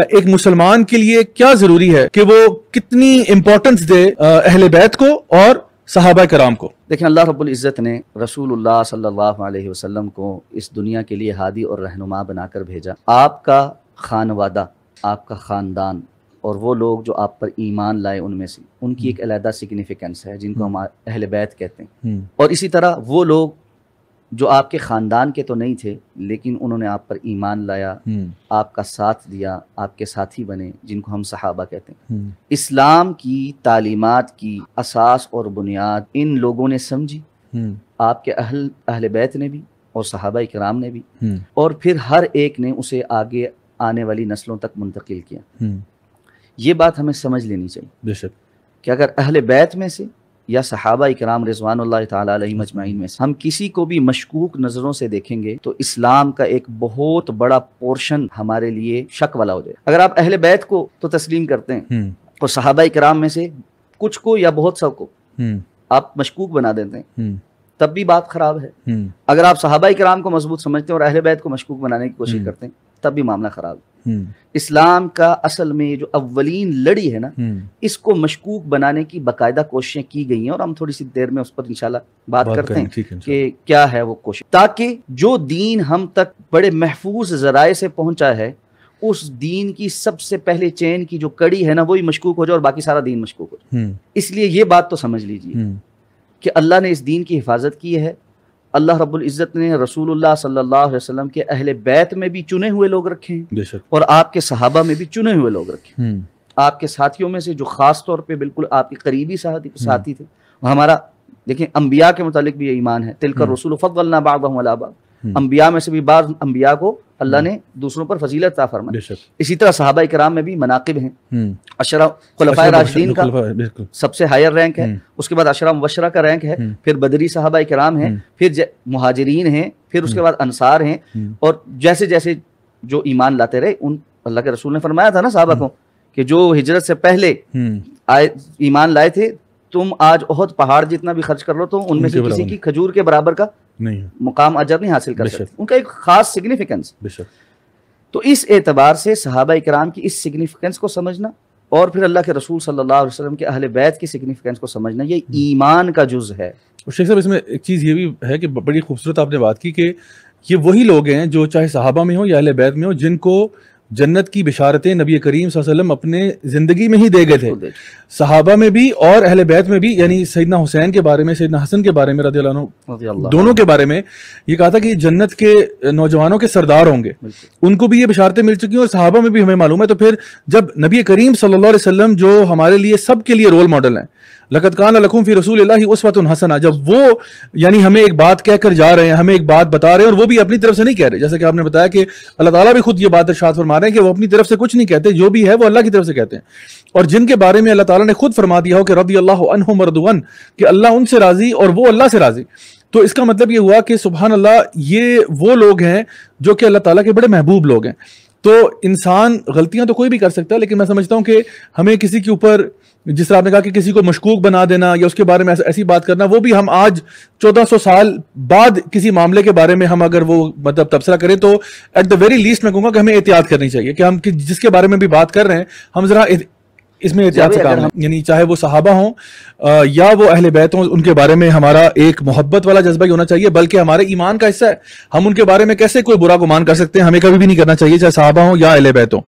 एक मुसलमान के लिए क्या जरूरी है कि वो कितनी इंपॉर्टेंस दे अहल बैत को और साहबा कराम को देखें अल्लाह रब्बुल इज़्ज़त ने रसूलुल्लाह सल्लल्लाहु अलैहि वसल्लम को इस दुनिया के लिए हादी और रहनुमा बनाकर भेजा आपका खानवादा आपका ख़ानदान और वो लोग जो आप पर ईमान लाए उनमें से उनकी एक अलहदा सिग्निफिकेंस है जिनको हम्म। हम अहल बैत कहते हैं हम्म। और इसी तरह वो लोग जो आपके ख़ानदान के तो नहीं थे लेकिन उन्होंने आप पर ईमान लाया हम्म। आपका साथ दिया आपके साथी बने जिनको हम सहाबा कहते हैं हम्म। इस्लाम की तालीमत की असास और बुनियाद इन लोगों ने समझी हम्म। आपके अहल अहल बैत ने भी और सहाबा इकराम ने भी और फिर हर एक ने उसे आगे आने वाली नस्लों तक मुंतकिल किया ये बात हमें समझ लेनी चाहिए बेशक कि अगर अहल बैत में से या सहाबा इकराम रिजवान तजमाइन में हम किसी को भी मशकूक नज़रों से देखेंगे तो इस्लाम का एक बहुत बड़ा पोर्शन हमारे लिए शक वाला हो जाए अगर आप अहल बैत को तो तस्लीम करते हैं हम्म। और सहाबा इकराम में से कुछ को या बहुत सब को हम्म। आप मशकूक बना देते हैं हम्म। तब भी बात खराब है अगर आप सहाबा इकराम को मजबूत समझते हैं और अहल बैत को मशकूक बनाने की कोशिश करते हैं तब भी मामला खराब है हम्म। इस्लाम का असल में जो अव्वलीन लड़ी है ना हम्म। इसको मशकूक बनाने की बाकायदा कोशिशें की गई हैं और हम थोड़ी सी देर में उस पर इंशाल्लाह बात, बात करते हैं कि क्या है वो कोशिश ताकि जो दीन हम तक बड़े महफूज जराए से पहुंचा है उस दीन की सबसे पहले चैन की जो कड़ी है ना वही मशकूक हो जाए और बाकी सारा दीन मशकूक हो जाए हम्म। इसलिए ये बात तो समझ लीजिए कि अल्लाह ने इस दीन की हिफाजत की है अल्लाह रब्ज़त ने रसूलुल्लाह सल्लल्लाहु अलैहि वसल्लम के अहले बैत में भी चुने हुए लोग रखे हैं और आपके सहाबा में भी चुने हुए लोग रखे हम्म। आपके साथियों में से जो ख़ास तौर पर बिल्कुल आपके करीबी साथी हम्म। साथी थे हमारा देखिए अम्बिया के मतलब भी ये ईमान है तिलकर रसूल फ़तल्ला बाबा अम्बिया हम्म। में से भी बार अम्बिया को अल्लाह हम्म। ने दूसरों पर फजीलत ता फरमाई इसी तरह साहबा कराम में भी मनाकब हैं हम्म। अशरा खलफा राशदीन का सबसे हायर रैंक है उसके बाद अशरा मुबशरा का रैंक है फिर बदरी साहबा कराम है फिर महाजरीन हैं फिर उसके बाद अनसार हैं और जैसे जैसे जो ईमान लाते रहे उन अल्लाह के रसूल ने फरमाया था ना साहबा को कि जो हिजरत से पहले आए ईमान लाए थे तुम आज बहुत पहाड़ जितना भी खर्च कर लो तो उनमें से किसी की खजूर के बराबर का नहीं मुकाम अजर नहीं हासिल कर सकते उनका एक खास सिग्निफिकेंस तो इस एतबार से सहाबा इक्राम की इस सिग्निफिकेंस को समझना और फिर अल्लाह के रसूल सल्लल्लाहु अलैहि वसल्लम के अहले बैत की सिग्निफिकेंस को समझना ये हम्म। ईमान का जुज है शेख साहब इसमें एक चीज़ ये भी है कि बड़ी खूबसूरत आपने बात की कि ये वही लोग हैं जो चाहे सहाबा में हो या अहले बैत में हो जिनको जन्नत की बिशारतें नबी करीम वसल्लम अपने ज़िंदगी में ही दे गए थे सहाबा में भी और अहल बैत में भी यानी सैदना हुसैन के बारे में सैदना हसन के बारे में रदी दोनों के बारे में ये कहा था कि जन्नत के नौजवानों के सरदार होंगे उनको भी ये बिशारतें मिल चुकी हैं और सहाबा में भी हमें मालूम है तो फिर जब नबी करीम अलैहि वसलम जो हमारे लिए सबके लिए रोल मॉडल हैं लकत कान लखूम फिर रसूल वत हसना जब वो यानी हमें एक बात कहकर जा रहे हैं हमें एक बात बता रहे हैं और वो भी अपनी तरफ से नहीं कह रहे जैसे कि आपने बताया कि अल्लाह ताला भी खुद ये बात अर्शात फरमा रहे हैं कि वो अपनी तरफ से कुछ नहीं कहते जो भी है वो अल्लाह की तरफ से कहते हैं और जिनके बारे में अल्लाह ताला ने खुद फरमा दिया हो कि रबी अल्लाह मरदुअन कि अल्लाह उनसे राजी और वो अल्लाह से राजी तो इसका मतलब ये हुआ कि सुबहान अल्लाह ये वो लोग हैं जो कि अल्लाह ताला के बड़े महबूब लोग हैं तो इंसान गलतियां तो कोई भी कर सकता है लेकिन मैं समझता हूं कि हमें किसी के ऊपर जिस तरह आपने कहा कि किसी को मशकूक बना देना या उसके बारे में ऐसी बात करना वो भी हम आज 1400 साल बाद किसी मामले के बारे में हम अगर वो मतलब तबसरा करें तो एट द वेरी लीस्ट मैं कहूंगा कि हमें एहतियात करनी चाहिए कि हम कि जिसके बारे में भी बात कर रहे हैं हम जरा इसमें एहतियात से काम है यानी चाहे वो सहाबा हों या वो अहल बैत हों उनके बारे में हमारा एक मोहब्बत वाला जज्बा ही होना चाहिए बल्कि हमारे ईमान का हिस्सा है हम उनके बारे में कैसे कोई बुरा गुमान कर सकते हैं हमें कभी भी नहीं करना चाहिए चाहे सहाबा हों या अहल बैत हों